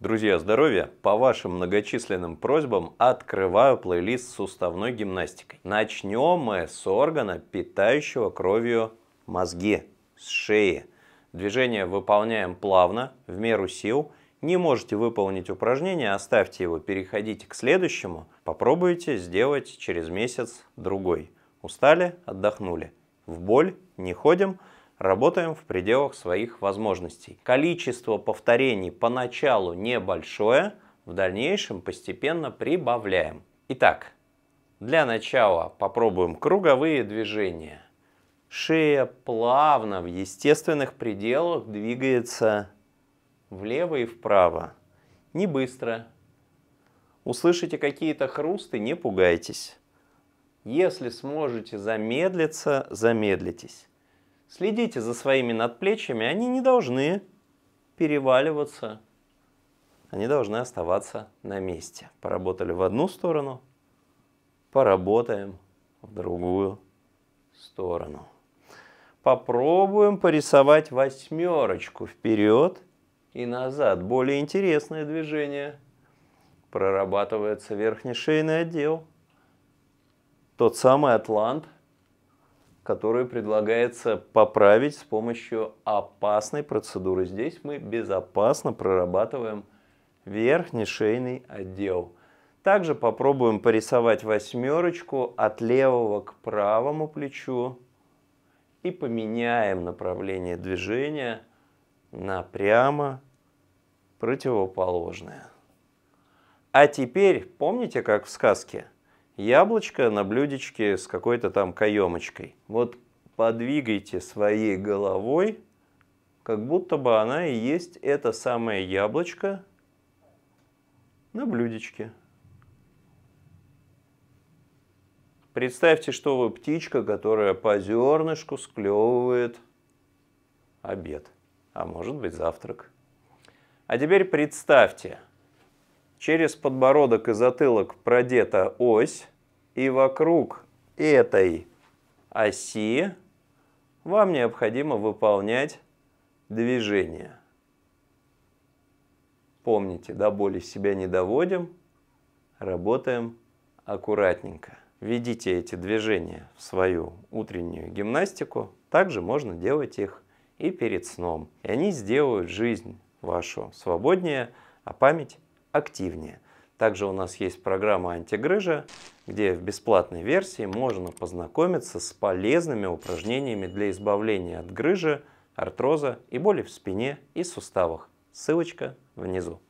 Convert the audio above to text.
Друзья здоровья, по вашим многочисленным просьбам открываю плейлист с суставной гимнастикой. Начнем мы с органа, питающего кровью мозги, с шеи. Движение выполняем плавно, в меру сил. Не можете выполнить упражнение, оставьте его, переходите к следующему. Попробуйте сделать через месяц другой. Устали, отдохнули. В боль не ходим – Работаем в пределах своих возможностей. Количество повторений поначалу небольшое, в дальнейшем постепенно прибавляем. Итак, для начала попробуем круговые движения. Шея плавно в естественных пределах двигается влево и вправо. Не быстро. Услышите какие-то хрусты, не пугайтесь. Если сможете замедлиться, замедлитесь. Следите за своими надплечьями, они не должны переваливаться, они должны оставаться на месте. Поработали в одну сторону, поработаем в другую сторону. Попробуем порисовать восьмерочку вперед и назад. Более интересное движение. Прорабатывается верхний шейный отдел. Тот самый атлант – которую предлагается поправить с помощью опасной процедуры. Здесь мы безопасно прорабатываем верхний шейный отдел. Также попробуем порисовать восьмерочку от левого к правому плечу и поменяем направление движения на прямо противоположное. А теперь помните, как в сказке – яблочко на блюдечке с какой-то там каемочкой. Вот подвигайте своей головой, как будто бы она и есть это самое яблочко на блюдечке. Представьте, что вы птичка, которая по зернышку склевывает обед, а может быть завтрак. А теперь представьте – Через подбородок и затылок продета ось, и вокруг этой оси вам необходимо выполнять движение. Помните, до боли себя не доводим, работаем аккуратненько. Ведите эти движения в свою утреннюю гимнастику. Также можно делать их и перед сном. И они сделают жизнь вашу свободнее, а память активнее. Также у нас есть программа «Антигрыжа», где в бесплатной версии можно познакомиться с полезными упражнениями для избавления от грыжи, артроза и боли в спине и суставах. Ссылочка внизу.